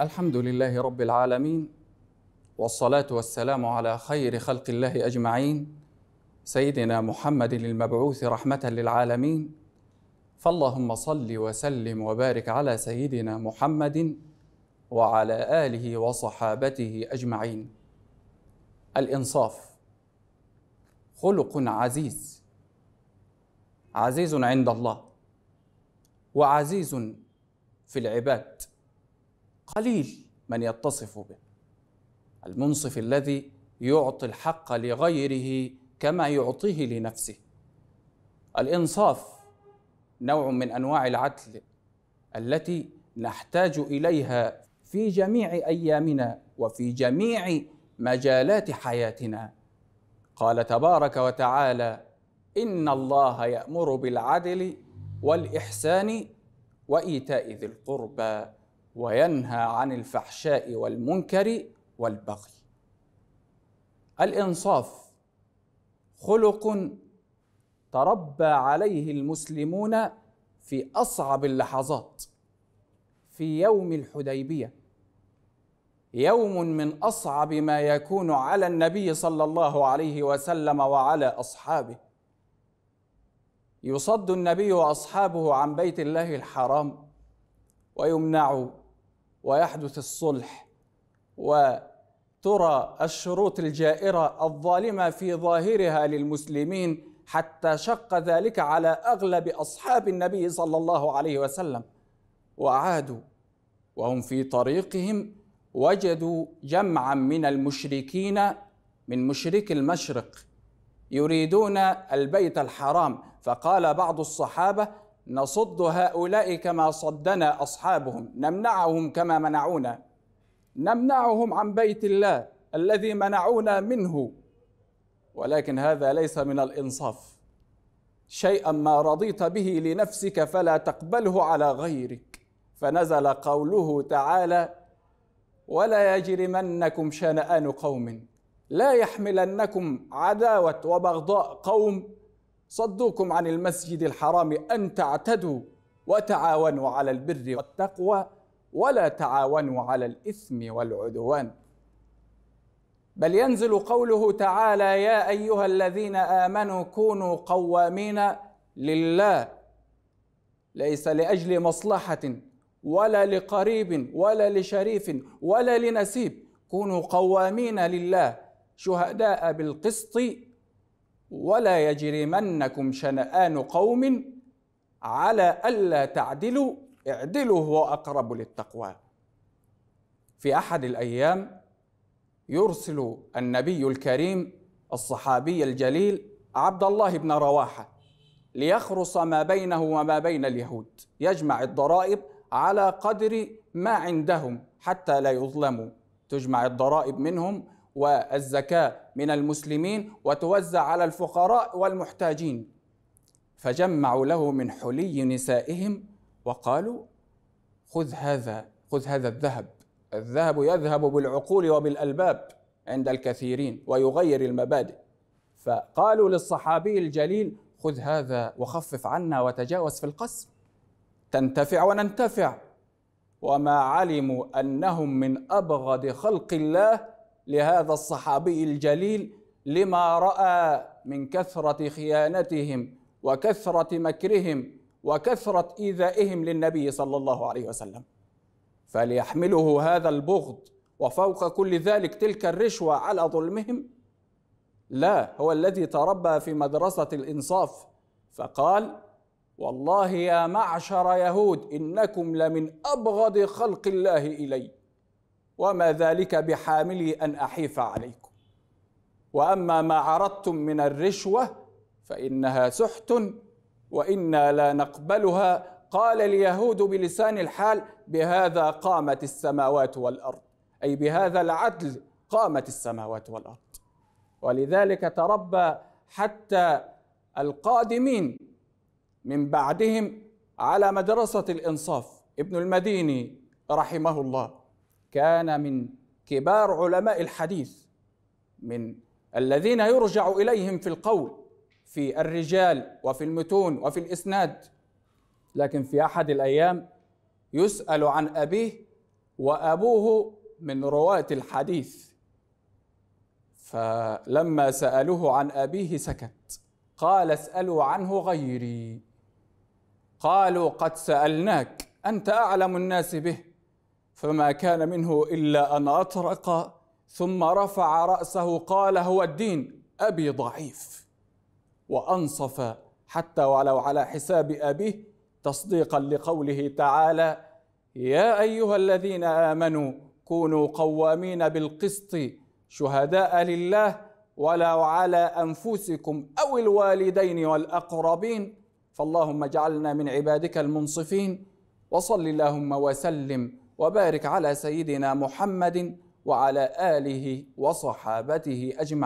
الحمد لله رب العالمين والصلاة والسلام على خير خلق الله أجمعين سيدنا محمد المبعوث رحمة للعالمين فاللهم صل وسلم وبارك على سيدنا محمد وعلى آله وصحابته أجمعين الإنصاف خلق عزيز عزيز عند الله وعزيز في العباد قليل من يتصف به المنصف الذي يعطي الحق لغيره كما يعطيه لنفسه الانصاف نوع من انواع العدل التي نحتاج اليها في جميع ايامنا وفي جميع مجالات حياتنا قال تبارك وتعالى ان الله يامر بالعدل والاحسان وايتاء ذي القربى وينهى عن الفحشاء والمنكر والبغي الانصاف خلق تربى عليه المسلمون في اصعب اللحظات في يوم الحديبيه يوم من اصعب ما يكون على النبي صلى الله عليه وسلم وعلى اصحابه يصد النبي واصحابه عن بيت الله الحرام ويمنع ويحدث الصلح وترى الشروط الجائره الظالمه في ظاهرها للمسلمين حتى شق ذلك على اغلب اصحاب النبي صلى الله عليه وسلم وعادوا وهم في طريقهم وجدوا جمعا من المشركين من مشرك المشرق يريدون البيت الحرام فقال بعض الصحابه نصد هؤلاء كما صدنا اصحابهم نمنعهم كما منعونا نمنعهم عن بيت الله الذي منعونا منه ولكن هذا ليس من الانصاف شيئا ما رضيت به لنفسك فلا تقبله على غيرك فنزل قوله تعالى ولا يجرمنكم شنآن قوم لا يحملنكم عداوة وبغضاء قوم صدوكم عن المسجد الحرام أن تعتدوا وتعاونوا على البر والتقوى ولا تعاونوا على الإثم والعدوان بل ينزل قوله تعالى يا أيها الذين آمنوا كونوا قوامين لله ليس لأجل مصلحة ولا لقريب ولا لشريف ولا لنسيب كونوا قوامين لله شهداء بالقسط ولا يجرمنكم شنآن قوم على ألا تعدلوا اعدلوا هو أقرب للتقوى في أحد الأيام يرسل النبي الكريم الصحابي الجليل عبد الله بن رواحة ليخرص ما بينه وما بين اليهود يجمع الضرائب على قدر ما عندهم حتى لا يظلموا تجمع الضرائب منهم والزكاة من المسلمين وتوزع على الفقراء والمحتاجين فجمعوا له من حلي نسائهم وقالوا خذ هذا خذ هذا الذهب الذهب يذهب بالعقول وبالألباب عند الكثيرين ويغير المبادئ فقالوا للصحابي الجليل خذ هذا وخفف عنا وتجاوز في القسم تنتفع وننتفع وما علموا انهم من ابغض خلق الله لهذا الصحابي الجليل لما راى من كثره خيانتهم وكثره مكرهم وكثره ايذائهم للنبي صلى الله عليه وسلم فليحمله هذا البغض وفوق كل ذلك تلك الرشوه على ظلمهم لا هو الذي تربى في مدرسه الانصاف فقال والله يا معشر يهود انكم لمن ابغض خلق الله الي وما ذلك بحاملي ان احيف عليكم واما ما عرضتم من الرشوه فانها سحت وانا لا نقبلها قال اليهود بلسان الحال بهذا قامت السماوات والارض اي بهذا العدل قامت السماوات والارض ولذلك تربى حتى القادمين من بعدهم على مدرسه الانصاف ابن المديني رحمه الله كان من كبار علماء الحديث من الذين يرجع اليهم في القول في الرجال وفي المتون وفي الاسناد لكن في احد الايام يسال عن ابيه وابوه من رواه الحديث فلما سالوه عن ابيه سكت قال اسالوا عنه غيري قالوا قد سالناك انت اعلم الناس به فما كان منه إلا أن أطرق ثم رفع رأسه قال هو الدين أبي ضعيف وأنصف حتى ولو على حساب أبيه تصديقا لقوله تعالى يا أيها الذين آمنوا كونوا قوامين بالقسط شهداء لله ولو على أنفسكم أو الوالدين والأقربين فاللهم اجعلنا من عبادك المنصفين وصل اللهم وسلم وبارك على سيدنا محمد وعلى آله وصحابته أجمعين